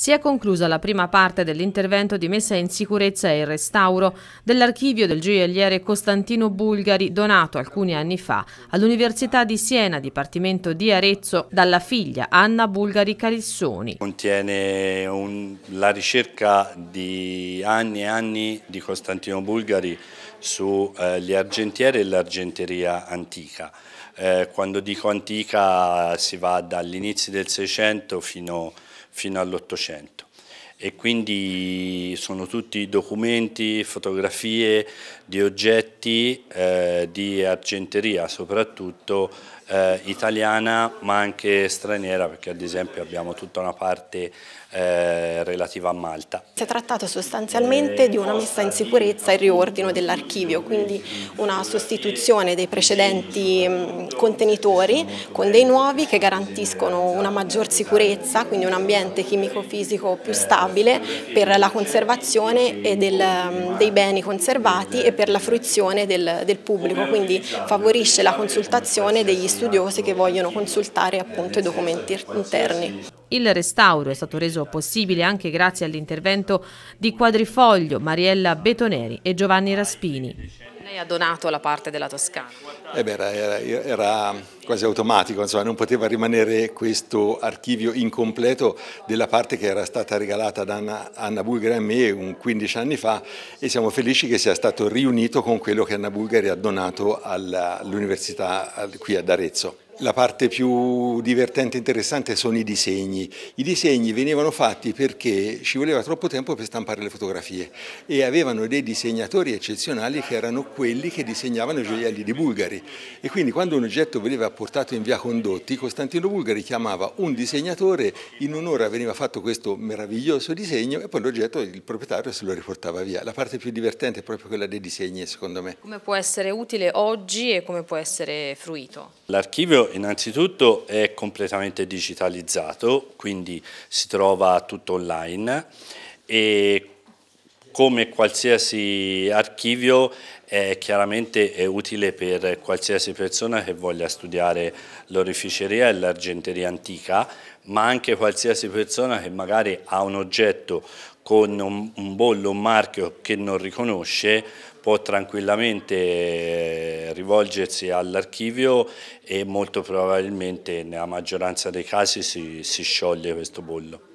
si è conclusa la prima parte dell'intervento di messa in sicurezza e restauro dell'archivio del gioielliere Costantino Bulgari donato alcuni anni fa all'Università di Siena, Dipartimento di Arezzo, dalla figlia Anna Bulgari Carissoni. Contiene un, la ricerca di anni e anni di Costantino Bulgari sugli eh, argentieri e l'argenteria antica. Eh, quando dico antica si va dall'inizio del Seicento fino a fino all'Ottocento e quindi sono tutti documenti, fotografie di oggetti eh, di argenteria soprattutto eh, italiana ma anche straniera perché ad esempio abbiamo tutta una parte eh, relativa a Malta. Si è trattato sostanzialmente di una messa in sicurezza e riordino dell'archivio, quindi una sostituzione dei precedenti mm, contenitori con dei nuovi che garantiscono una maggior sicurezza, quindi un ambiente chimico-fisico più stabile stabile per la conservazione del, mm, dei beni conservati e per la fruizione del, del, pubblico, quindi favorisce la consultazione degli studiosi che vogliono consultare appunto i documenti er-, interni. Il restauro è stato reso possibile anche grazie all'intervento di Quadrifoglio, Mariella Betoneri e Giovanni Raspini. Lei ha donato la parte della Toscana. Eh beh, era, era, era, quasi automatico, insomma, non poteva rimanere questo archivio incompleto della parte che era stata regalata da Anna, Anna Bulgari a me un 15 anni fa e siamo felici che sia stato riunito con quello che Anna Bulgari ha donato all'università qui ad Arezzo. La parte più divertente e interessante sono i disegni. I disegni venivano fatti perché ci voleva troppo tempo per stampare le fotografie e avevano dei disegnatori eccezionali che erano quelli che disegnavano i gioielli di Bulgari. E quindi quando un oggetto veniva portato in via Condotti, Costantino Bulgari chiamava un disegnatore, in un'ora veniva fatto questo meraviglioso disegno e poi l'oggetto il proprietario se lo riportava via. La parte più divertente è proprio quella dei disegni secondo me. Come può essere utile oggi e come può essere fruito? L'archivio innanzitutto è completamente digitalizzato, quindi si trova tutto online e come qualsiasi archivio è chiaramente è utile per qualsiasi persona che voglia studiare l'orificeria e l'argenteria antica, ma anche qualsiasi persona che magari ha un oggetto con un, un bollo, un marchio che non riconosce, può tranquillamente eh, rivolgersi all'archivio e molto probabilmente nella maggioranza dei casi si, si scioglie questo bollo.